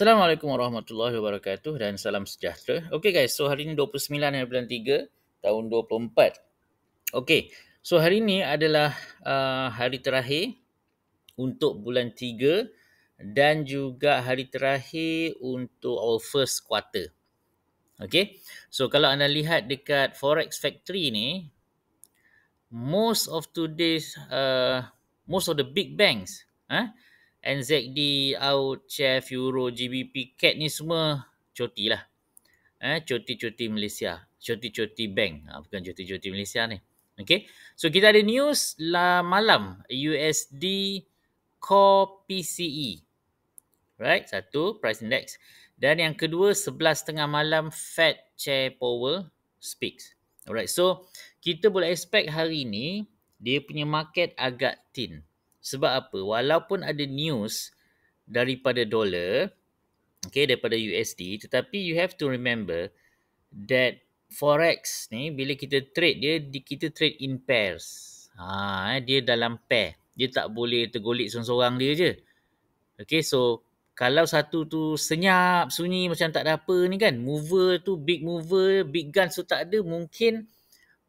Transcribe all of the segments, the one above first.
Assalamualaikum warahmatullahi wabarakatuh dan salam sejahtera. Okay guys, so hari ni 29 hari eh, bulan 3 tahun 24. Okay, so hari ini adalah uh, hari terakhir untuk bulan 3 dan juga hari terakhir untuk our first quarter. Okay, so kalau anda lihat dekat Forex Factory ni, most of today's, uh, most of the big banks, huh, NZD, AUD, CHEF, Euro, GBP, cat ni semua cuti lah. Eh, cuti-cuti Malaysia. Cuti-cuti bank. Ha, bukan cuti-cuti Malaysia ni. Okay. So kita ada news lah malam. USD Core PCE. Right. Satu, price index. Dan yang kedua, sebelas tengah malam Fed Chair Powell speaks. Alright. So kita boleh expect hari ni dia punya market agak thin. Sebab apa? Walaupun ada news daripada dolar, okay, daripada USD, tetapi you have to remember that forex ni bila kita trade dia kita trade in pairs. Ha, eh, dia dalam pair. Dia tak boleh tergolik seorang-seorang dia je. Okay, so kalau satu tu senyap, sunyi macam tak ada apa ni kan. Mover tu, big mover, big gun tu tak ada. Mungkin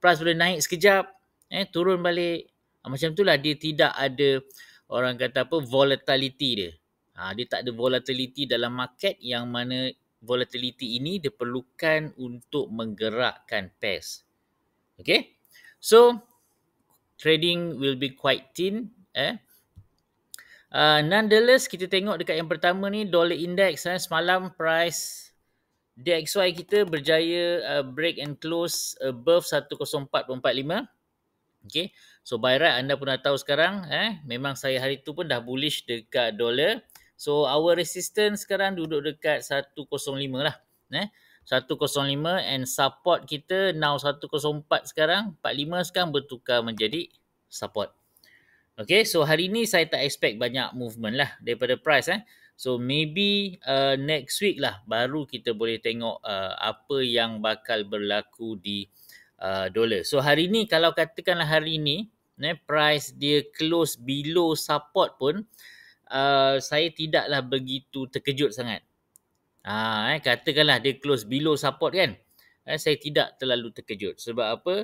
price boleh naik sekejap. Eh, turun balik. Ah, macam itulah dia tidak ada orang kata apa volatility dia. Ha, dia tak ada volatility dalam market yang mana volatility ini diperlukan untuk menggerakkan pes. Okay. So, trading will be quite thin. Eh. Uh, nonetheless, kita tengok dekat yang pertama ni dollar index. Eh. Semalam price DXY kita berjaya uh, break and close above 104.45. Okay. So by right anda pun dah tahu sekarang eh memang saya hari tu pun dah bullish dekat dollar. So our resistance sekarang duduk dekat 105 lah. Eh 105 and support kita now 104 sekarang 45 sekarang bertukar menjadi support. Okay so hari ni saya tak expect banyak movement lah daripada price eh. So maybe uh, next week lah baru kita boleh tengok uh, apa yang bakal berlaku di Uh, dolar. So hari ni kalau katakanlah hari ni ne eh, price dia close below support pun uh, saya tidaklah begitu terkejut sangat. Ha, eh, katakanlah dia close below support kan. Eh, saya tidak terlalu terkejut. Sebab apa?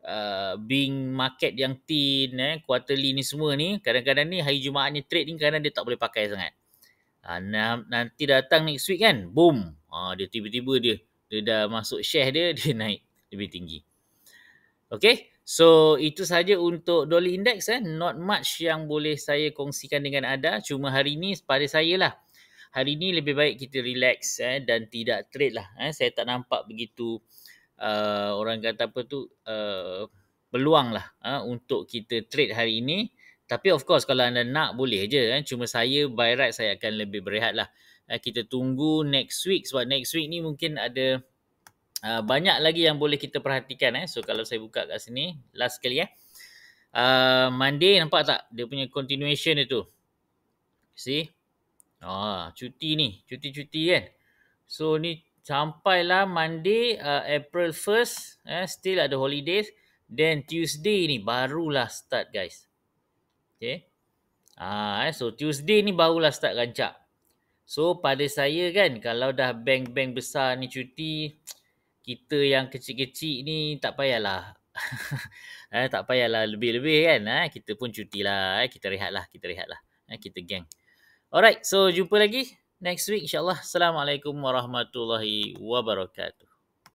Uh, being market yang thin, eh, quarterly ni semua ni, kadang-kadang ni hari Jumaat ni trade ni kadang dia tak boleh pakai sangat. Uh, nanti datang next week kan, boom. Uh, dia tiba-tiba dia, dia dah masuk share dia, dia naik lebih tinggi. Okay. So itu saja untuk Dolly Index. Eh. Not much yang boleh saya kongsikan dengan anda. Cuma hari ini pada saya lah. Hari ini lebih baik kita relax eh, dan tidak trade lah. Eh. Saya tak nampak begitu uh, orang kata apa tu uh, peluang lah uh, untuk kita trade hari ini. Tapi of course kalau anda nak boleh je. Eh. Cuma saya by right saya akan lebih berehat lah. Eh, kita tunggu next week sebab next week ni mungkin ada Ah, banyak lagi yang boleh kita perhatikan eh. So kalau saya buka kat sini last sekali eh. Uh, Monday nampak tak dia punya continuation dia tu. See? Ah, cuti ni, cuti-cuti kan. So ni sampailah Monday uh, April 1st eh still ada holidays then Tuesday ni barulah start guys. Okay. Ah, eh, so Tuesday ni barulah start rancak. So pada saya kan kalau dah bank-bank besar ni cuti kita yang kecil-kecil ni tak payahlah eh, tak payahlah lebih-lebih kan eh, kita pun cuti lah eh, kita rehat lah kita rehat lah eh, kita gang. alright so jumpa lagi next week insyaAllah Assalamualaikum Warahmatullahi Wabarakatuh